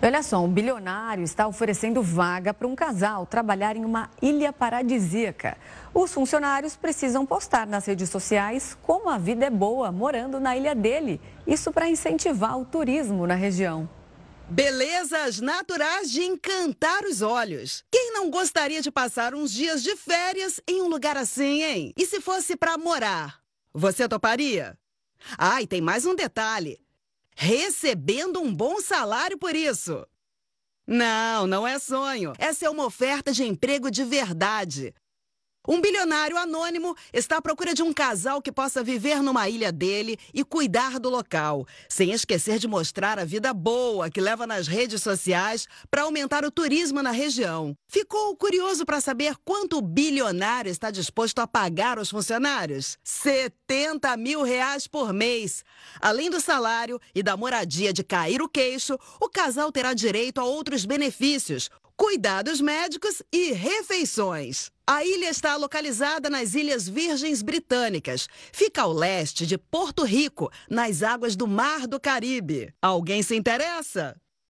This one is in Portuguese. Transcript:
Olha só, um bilionário está oferecendo vaga para um casal trabalhar em uma ilha paradisíaca. Os funcionários precisam postar nas redes sociais como a vida é boa morando na ilha dele. Isso para incentivar o turismo na região. Belezas naturais de encantar os olhos. Quem não gostaria de passar uns dias de férias em um lugar assim, hein? E se fosse para morar? Você toparia? Ah, e tem mais um detalhe recebendo um bom salário por isso. Não, não é sonho. Essa é uma oferta de emprego de verdade. Um bilionário anônimo está à procura de um casal que possa viver numa ilha dele e cuidar do local, sem esquecer de mostrar a vida boa que leva nas redes sociais para aumentar o turismo na região. Ficou curioso para saber quanto o bilionário está disposto a pagar aos funcionários? 70 mil reais por mês. Além do salário e da moradia de cair o queixo, o casal terá direito a outros benefícios, cuidados médicos e refeições. A ilha está localizada nas Ilhas Virgens Britânicas. Fica ao leste de Porto Rico, nas águas do Mar do Caribe. Alguém se interessa?